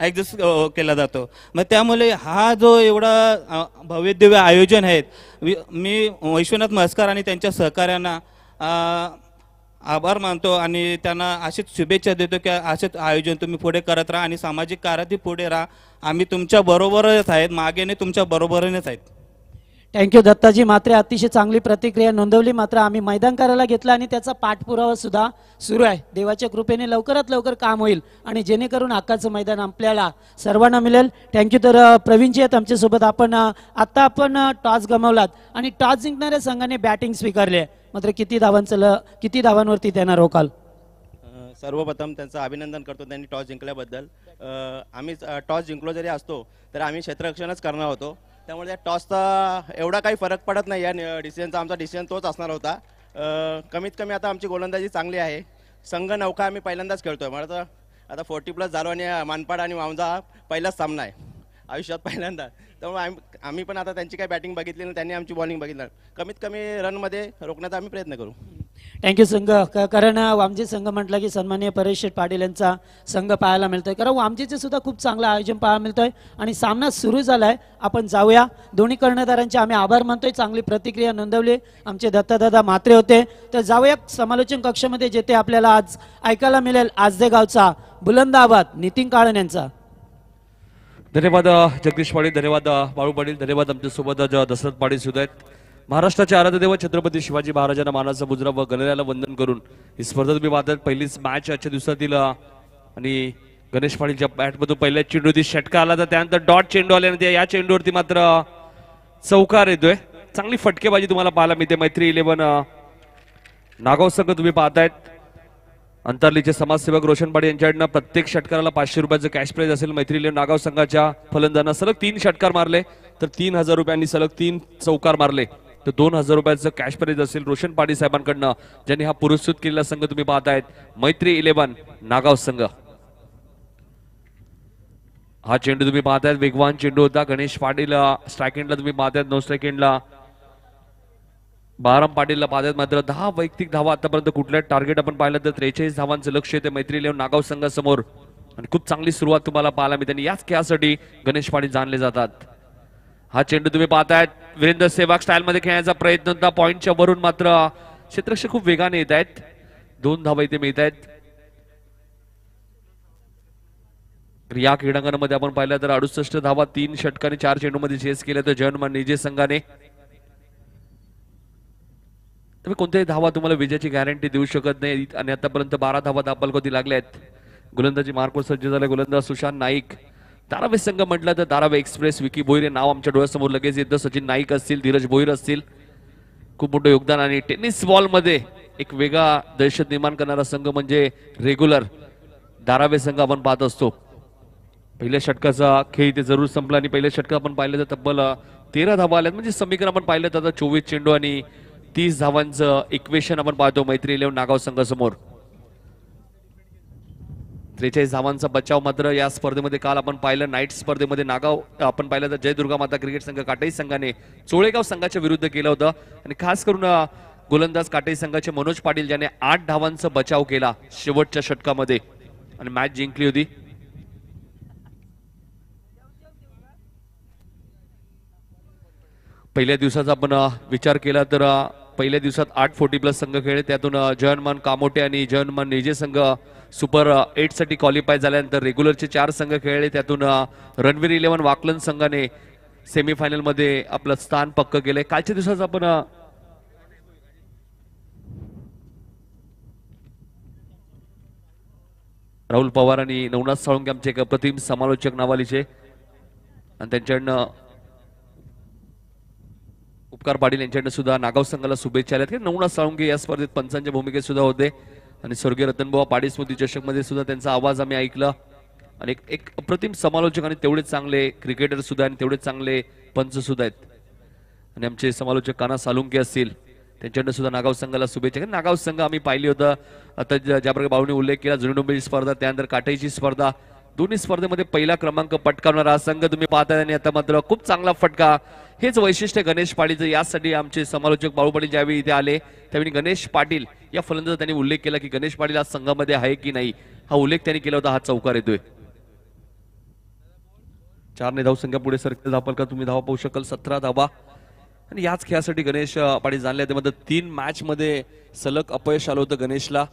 ॲडजस्ट केला जातो मग त्यामुळे हा जो एवढा भव्य दिव्य आयोजन आहेत मी वैश्वनाथ म्हस्कर आणि त्यांच्या सहकार्यांना आभार मानतो आणि त्यांना अशीच शुभेच्छा देतो की असेच आयोजन तुम्ही पुढे करत राहा आणि सामाजिक कार्यातही पुढे राहा आम्ही तुमच्या बरोबरच आहेत मागेने तुमच्या बरोबरीनेच आहेत थँक्यू दत्ताजी मात्र अतिशय चांगली प्रतिक्रिया नोंदवली मात्र आम्ही मैदान करायला घेतला आणि त्याचा पाठपुरावा सुद्धा सुरू आहे देवाच्या कृपेने लवकरात लवकर काम होईल आणि जेणेकरून आकाचं मैदान आपल्याला सर्वांना मिळेल थँक्यू तर प्रवीणजी आहेत आमच्यासोबत आपण आत्ता आपण टॉस गमावलात आणि टॉस जिंकणाऱ्या संघाने बॅटिंग स्वीकारली आहे मात्र किती धावांचं किती धावांवरती त्यांना रोकाल हो सर्वप्रथम त्यांचं अभिनंदन करतो त्यांनी टॉस जिंकल्याबद्दल आम्ही टॉस जिंकलो जरी असतो तर आम्ही क्षेत्ररक्षणच करणार होतो त्यामुळे त्या टॉसचा एवढा काही फरक पडत नाही या डिसिजनचा आमचा डिसिजन तोच असणार होता कमीत कमी आता आमची गोलंदाजी चांगली आहे संघ नौका आम्ही पहिल्यांदाच खेळतोय मला आता फोर्टी प्लस झालो आणि मानपाड आणि वावजा पहिलाच सामना आहे आयुष्यात पहिल्यांदा त्यामुळे आम्ही पण आता त्यांची काय बॅटिंग बघितली ना त्यांनी आमची बॉलिंग बघितली कमीत कमी रनमध्ये रोखण्याचा आम्ही प्रयत्न करू थँक्यू संघ कारण वामजी संघ म्हटलं की सन्मान्य परेश शेठ पाटील यांचा संघ पाहायला मिळतोय कारण वामजीचे सुद्धा खूप चांगलं आयोजन पाहायला मिळतोय आणि सामना सुरू झालाय आपण जाऊया दोन्ही कर्णधारांचे आम्ही आभार मानतोय चांगली प्रतिक्रिया नोंदवली आमचे दत्तादादा मात्रे होते तर जाऊया समालोचन कक्षामध्ये जेथे आपल्याला आज ऐकायला मिळेल आजदे गावचा बुलंदाबाद नितीन काळन यांचा धन्यवाद जगदीश पाटील धन्यवाद बाळू पाटील धन्यवाद आमच्यासोबत दशरथ पाटील सुद्धा आहेत महाराष्ट्राचे देव छत्रपती शिवाजी महाराजांना मानाचा मुजरा व गणरायाला वंदन करून ही स्पर्धा तुम्ही पाहतात पहिलीच मॅच आजच्या दिवसातील आणि गणेश पाटीलच्या बॅटमधून पहिल्या ती षटका आला तर त्यानंतर डॉट चेंडू आल्यानंतर या चेंडूवरती मात्र चौकार येतोय चांगली फटकेबाजी तुम्हाला पाहायला मिळते मैत्री इलेव्हन नागाव संघ तुम्ही पाहतायत अंतरलीचे समाजसेवक रोशन पाडे यांच्याकडनं प्रत्येक षटकाराला पाचशे रुपयाचं कॅश प्राईज असेल मैत्रीले नागाव संघाच्या फलंदाना सलग तीन षटकार मारले तर तीन हजार रुपयांनी सलग तीन चौकार मारले तर दोन हजार रुपयाचं कॅश प्राईज असेल रोशन पाडे साहेबांकडनं ज्यांनी हा पुरस्कृत केलेला संघ तुम्ही पाहतायत मैत्री इलेव्हन नागाव संघ हा चेंडू तुम्ही पाहतायत वेगवान चेंडू होता गणेश पाटील स्ट्रायकेंडला तुम्ही पाहतायत नो स्ट्रायकेंडला बाराम पाटीलला पाहतात मात्र दहा वैयक्तिक धावा आतापर्यंत कुठल्या टार्गेट आपण पाहिलं तर त्रेचाळीस धावांचं लक्ष येते मैत्री लेव नागाव संघासमोर आणि खूप चांगली सुरुवात तुम्हाला पाहायला मिळते आणि याच खेळासाठी गणेश पाटील जाणले जातात हा चेंडू तुम्ही पाहतायत वीरेंद्र सेवाग मध्ये खेळण्याचा प्रयत्न होता पॉईंटच्या वरून मात्र क्षेत्रक्ष खूप वेगाने येत आहेत दोन धावा इथे मिळत आहेत या क्रीडांगणामध्ये आपण पाहिलं तर अडुसष्ट धावा तीन षटकाने चार चेंडूमध्ये चेस केले तर जन्म निजे संघाने तुम्ही कोणत्याही धावा तुम्हाला विजयाची गॅरंटी देऊ शकत नाही आणि आतापर्यंत बारा धावा कधी लागल्या आहेत गोलंदाजी मार्को सज्ज झाले गोलंदाज सुशांत नाईक दारावे संघ म्हटलं तर दारावे एक्सप्रेस विकी भोईर नाव आमच्या डोळ्यासमोर लगेच येतं सचिन नाईक असतील धीरज भोईर असतील खूप मोठं योगदान आणि टेनिस बॉलमध्ये एक वेगळा दहशत निर्माण करणारा संघ म्हणजे रेग्युलर धारावे संघ आपण पाहत असतो पहिल्या षटकाचा खेळ इथे जरूर संपला आणि पहिल्या षटकात आपण पाहिलं तर तब्बल तेरा धावा आल्यात म्हणजे समीकरण आपण पाहिलं तर चोवीस चेंडू आणि तीस धावांचं इक्वेशन आपण पाहतो मैत्री इलेव्हन नागाव संघासमोर त्रेचाळीस धावांचा बचाव मात्र या स्पर्धेमध्ये काल आपण पाहिलं नाईट स्पर्धेमध्ये नागाव आपण पाहिलं तर जयदुर्गा माता क्रिकेट संघ काटाई संघाने चोळेगाव संघाच्या विरुद्ध केलं होतं आणि खास करून गोलंदाज काटाई संघाचे मनोज पाटील ज्याने आठ धावांचा बचाव केला शेवटच्या षटकामध्ये आणि मॅच जिंकली होती पहिल्या दिवसाचा आपण विचार केला तर पहिल्या दिवसात आठ फोर्टी प्लस संघ खेळले त्यातून जयनमान कामोटे आणि जयनमान निजे संघ सुपर एटसाठी क्वालिफाय झाल्यानंतर रेग्युलरचे चार संघ खेळले त्यातून रणवीर इलेव्हन वाकलन संघाने सेमीफायनलमध्ये आपलं स्थान पक्क केलंय कालच्या दिवसात आपण राहुल पवार आणि नवनाथ साळुंके आमचे एक प्रतिम समालोचक नावालीचे आणि त्यांच्याकडनं उपकार पाटील यांच्याकडे सुद्धा नागाव संघाला शुभेच्छा आल्या नवना साळुंगे या स्पर्धेत पंचांच्या भूमिकेत सुद्धा होते आणि स्वर्गीय रतनबुवा पाडी स्मृती मध्ये सुद्धा त्यांचा आवाज आम्ही ऐकला आणि एक अप्रतिम समालोचक आणि तेवढेच चांगले क्रिकेटर सुद्धा आणि तेवढेच चांगले पंच सुद्धा आहेत आणि आमचे समालोचक काना सालुंके असतील त्यांच्याकडनं सुद्धा नागाव संघाला शुभेच्छा नागाव संघ आम्ही पाहिली होता आता ज्या प्रकारे उल्लेख केला जुनी डोंबिवली स्पर्धा त्यानंतर काटाईची स्पर्धा दोन्ही स्पर्धेमध्ये पहिला क्रमांक पटकावणारा संघ तुम्ही पाहता आणि आता मात्र खूप चांगला फटका हेच वैशिष्ट्य गणेश पाटीलचं यासाठी आमचे समालोचक बाळू पाटील ज्यावेळी इथे आले त्यावेळी गणेश पाटील या फलंदाजा त्यांनी उल्लेख केला की गणेश पाटील आज संघामध्ये आहे की नाही हा उल्लेख त्यांनी केला होता हा चौकार येतोय चार ने धाव संख्या पुढे सरकेल धापल का तुम्ही धावा पाहू शकाल सतरा धावा आणि याच खेळासाठी गणेश पाटील जाणले त्यामध्ये मात्र तीन मॅच मध्ये सलग अपयश आलं होतं गणेशला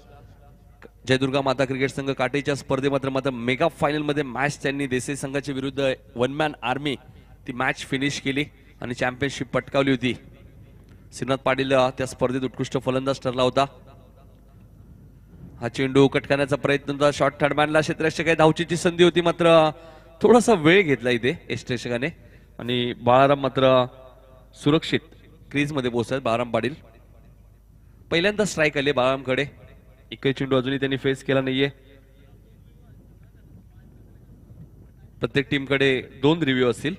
जयदुर्गा माता क्रिकेट संघ काटेच्या स्पर्धे मात्र मात्र मेगा फायनलमध्ये मॅच त्यांनी देसाई संघाच्या विरुद्ध वन मॅन आर्मी ती मॅच फिनिश केली आणि चॅम्पियनशिप पटकावली होती श्रीनाथ पाटील त्या स्पर्धेत उत्कृष्ट फलंदाज ठरला होता हा चेंडू कटकण्याचा प्रयत्न होता शॉर्ट थर्ड मॅनला क्षेत्ररक्षक धावचीची संधी होती मात्र थोडासा वेळ घेतला इथे एस्टेशकाने आणि बाळाराम मात्र सुरक्षित क्रीजमध्ये पोहोचत बाळाराम पाटील पहिल्यांदा स्ट्राईक आले बाळारामकडे एकही चेंडू अजूनही त्यांनी फेस केला नाहीये प्रत्येक टीमकडे दोन रिव्ह्यू असतील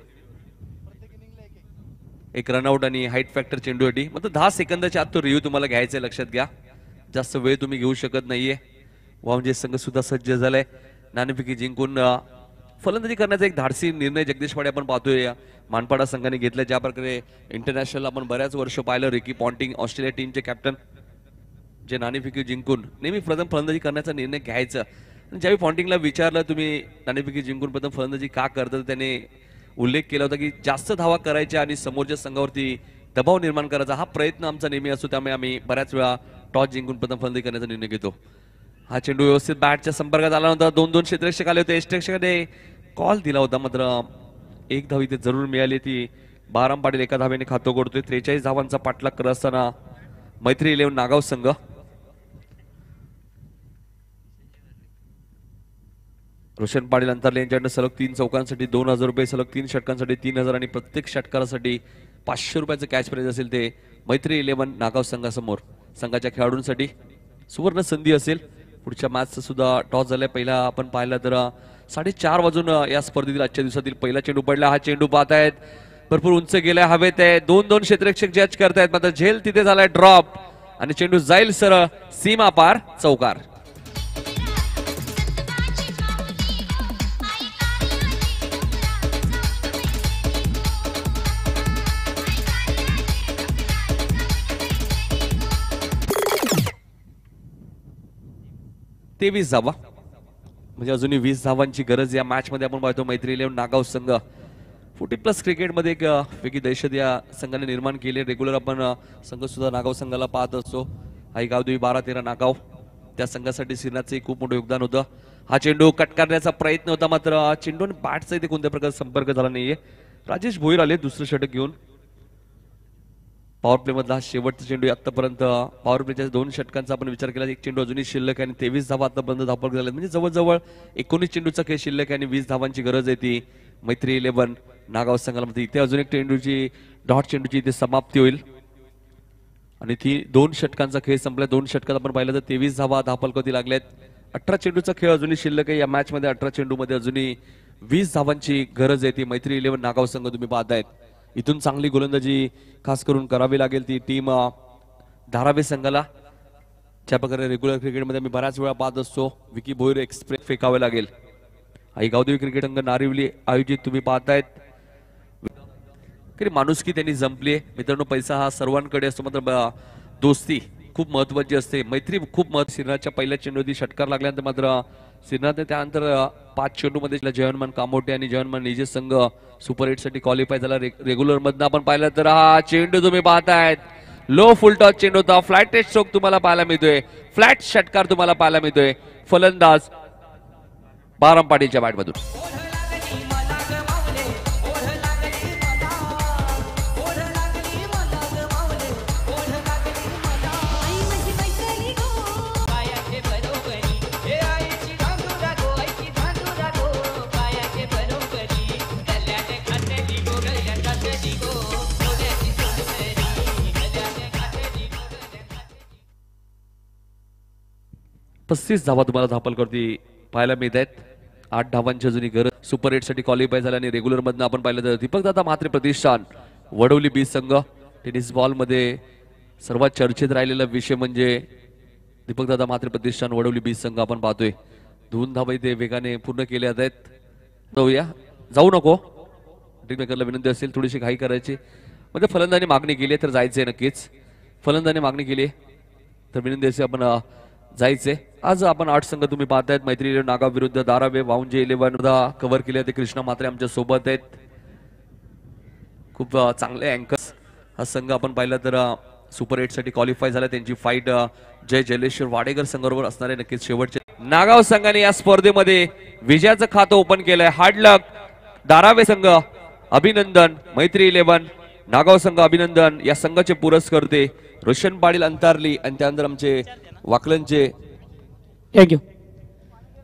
एक रनआउट आणि हाईट फॅक्टर चेंडूसाठी मग दहा सेकंदाच्या आत तो रिव्ह्यू तुम्हाला घ्यायचा आहे लक्षात घ्या जास्त वेळ तुम्ही घेऊ शकत नाहीये वामजे म्हणजे संघ सुद्धा सज्ज झालाय नाणेपैकी जिंकून फलंदाजी करण्याचा एक धाडसी निर्णय जगदीशवाडे आपण पाहतोय मानपाडा संघाने घेतला ज्या प्रकारे इंटरनॅशनल आपण बऱ्याच वर्ष पाहिलं रिकी पॉन्टिंग ऑस्ट्रेलिया टीमचे कॅप्टन जे नाणेफिकी जिंकून नेहमी प्रथम फलंदाजी करण्याचा निर्णय घ्यायचा ज्यावेळी पॉन्टिंगला विचारलं तुम्ही नाणेफिकी जिंकून प्रथम फलंदाजी का करता त्याने उल्लेख केला होता की जास्त धावा करायच्या आणि समोरच्या संघावरती दबाव निर्माण करायचा हा प्रयत्न आमचा नेहमी असतो त्यामुळे आम्ही बऱ्याच वेळा टॉस जिंकून प्रथम फलंदाजी करण्याचा निर्णय घेतो हा चेंडू व्यवस्थित बॅटच्या संपर्कात आला नव्हता दोन दोन क्षेत्रक्षक आले होते क्षेत्रक्षकाने कॉल दिला होता मात्र एक धावी ते जरूर मिळाली ती बाराम पाटील एका धावेने खातो गोडतोय त्रेचाळीस धावांचा पाठलाग करत असताना मैत्री इलेव्हन नागाव संघ रोशन पाटील अंतरले यांच्याकडनं सलग तीन चौकांसाठी दोन हजार रुपये सलग तीन षटकांसाठी तीन हजार आणि प्रत्येक षटकारासाठी पाचशे रुपयाचं कॅश प्राईज असेल ते मैत्री इलेव्हन नागाव संघासमोर संघाच्या खेळाडूंसाठी सुवर्ण संधी असेल पुढच्या मॅच सुद्धा टॉस झालाय पहिला आपण पाहिला तर साडेचार वाजून या स्पर्धेतील आजच्या दिवसातील पहिला चेंडू पडला हा चेंडू पाहत आहेत भरपूर उंच गेल्या हवेत आहे दोन दोन क्षेत्ररक्षक जज करतायत मात्र झेल तिथे झालाय ड्रॉप आणि चेंडू जाईल सर सीमा पार चौकार तेवीस धावा म्हणजे अजूनही वीस धावांची गरज या मॅच मध्ये आपण पाहतो मैत्री इलेव्हन नागाव संघ फोर्टी प्लस क्रिकेटमध्ये एक वेगळी दहशत या संघाने निर्माण केले रेग्युलर आपण संघ सुद्धा नागाव संघाला पाहत असतो आई गाव देवी बारा तेरा नागाव त्या संघासाठी सिरनाथचं खूप मोठं योगदान होतं हा चेंडू कट करण्याचा प्रयत्न होता मात्र चेंडू आणि बॅटचा इथे कोणत्या प्रकारचा संपर्क झाला नाहीये राजेश भोईर आले दुसरं षटक घेऊन पॉवर प्लेमधला शेवटचा चेंडू आत्तापर्यंत पॉवर प्लेच्या दोन षटकांचा आपण विचार केला एक चेंडू अजूनही शिल्लक आणि तेवीस धावा आतापर्यंत धापल झाले म्हणजे जवळजवळ एकोणीस चेंडूचा खेळ शिल्लक आणि वीस धावांची गरज आहे ती मैत्री इलेव्हन नागाव संघामध्ये इथे अजून एक चेंडूची डॉट चेंडूची इथे समाप्ती होईल आणि ती दोन षटकांचा खेळ संपला दोन षटकात आपण पाहिलं तर तेवीस धावा लागले लागल्यात अठरा चेंडूचा खेळ अजूनही शिल्लक आहे या मॅचमध्ये अठरा चेंडूमध्ये अजूनही वीस धावांची गरज आहे ती मैत्री इलेव्हन नागाव संघ तुम्ही पाहतायत इथून चांगली गोलंदाजी खास करून करावी लागेल ती टीम धारावी संघाला ज्या प्रकारे रेग्युलर क्रिकेटमध्ये आम्ही बऱ्याच वेळा पाहत असतो विकी भोईर एक्सप्रेस फेकावे लागेल आई गावदेवी क्रिकेट अंग नारिवली आयोजित तुम्ही पाहतायत माणुसकी त्यांनी जंपली मित्रांनो पैसा हा सर्वांकडे असतो मात्र दोस्ती खूप महत्वाची असते मैत्री खूप महत्व सिन्हाच्या पहिल्या चेंडूवरती षटकार लागल्यानंतर मात्र सिन्हाने त्यानंतर पाच चेंडूमध्ये जयनमान कामोटे आणि जयनमान निजे संघ सुपर एटसाठी क्वालिफाय झाला रेग्युलर मधनं आपण पाहिलं तर हा चेंडू तुम्ही पाहतायत लो फुल टॉस चेंडू होता फ्लॅट टेस्ट स्ट्रोक तुम्हाला पाहायला मिळतोय फ्लॅट षटकार तुम्हाला पाहायला मिळतोय फलंदाज पाटीलच्या बॅटमधून पस्तीस धावा तुम्हाला धापल करती पाहायला मिळत आहेत आठ धावांची अजूनही गरज सुपर साठी क्वालिफाय झाल्या आणि रेग्युलर मधून आपण पाहिलं तर दादा मात्र प्रतिष्ठान वडवली बी संघ टेनिस बॉलमध्ये सर्वात चर्चेत राहिलेला विषय म्हणजे दीपकदादा मात्र प्रतिष्ठान वडवली बी संघ आपण पाहतोय दोन धावा इथे वेगाने पूर्ण केल्या आहेत जाऊया जाऊ नको मेकरला विनंती असेल थोडीशी घाई करायची म्हणजे फलंदाने मागणी केली तर जायचंय नक्कीच फलंदाने मागणी केली तर विनंती असेल आपण जायचे आज आपण आठ संघ तुम्ही पाहतायत मैत्री नागाव विरुद्ध दारावे वाऊंजे इलेव्हन कव्हर केले ते कृष्णा मात्रे आमच्या सोबत आहेत खूप चांगले अँकर्स हा संघ आपण पाहिला तर सुपर साठी क्वालिफाय झाला त्यांची फाईट जय जलेश्वर वाडेकर संघाबरोबर असणार आहे नक्कीच शेवटचे नागाव संघाने या स्पर्धेमध्ये विजयाचं खातं ओपन केलंय हार्ड लक दारावे संघ अभिनंदन मैत्री इलेव्हन नागाव संघ अभिनंदन या संघाचे पुरस्कर्ते रोशन पाडील अंतारली आणि त्यानंतर आमचे वाकलनचे थँक्यू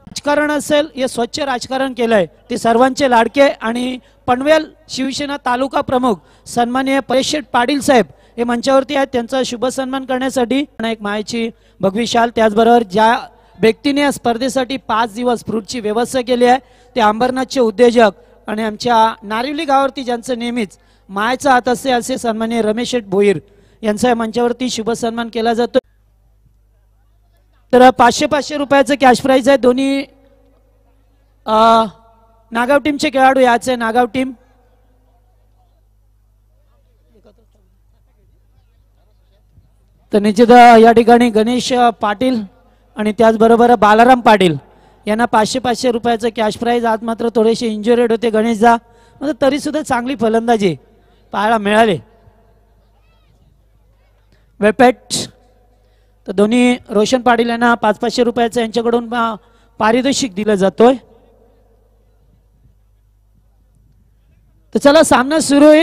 राजकारण असेल हे स्वच्छ राजकारण केलंय ते सर्वांचे लाडके आणि पनवेल शिवसेना तालुका प्रमुख सन्मान्य परेश पाटील साहेब हे मंचावरती आहेत त्यांचा शुभ सन्मान करण्यासाठी एक मायची भगवी शाल त्याचबरोबर ज्या व्यक्तीने या स्पर्धेसाठी पाच दिवस फ्रूटची व्यवस्था केली आहे ते अंबरनाथचे उद्योजक आणि आमच्या नारिवली गावावरती ज्यांचं नेहमीच मायाचा हात असे असे सन्मान्य रमेश भोईर यांचा या मंचावरती शुभ सन्मान केला जातो तर पाचशे पाचशे रुपयाचं कॅश प्राईज आहे दोन्ही नागाव टीमचे खेळाडू याच आहे नागाव टीम तर निश्चित या ठिकाणी गणेश पाटील आणि त्याचबरोबर बालाराम पाटील यांना पाचशे पाचशे रुपयाचं कॅश प्राईज आज मात्र थोडेसे इंजुरेड होते गणेशदा तरी तरीसुद्धा चांगली फलंदाजी पाहायला मिळाली वेपेट तर दोन्ही रोशन पाटील यांना पाच पाचशे रुपयाचं यांच्याकडून पारितोषिक दिलं जातोय तर चला सामना सुरू आहे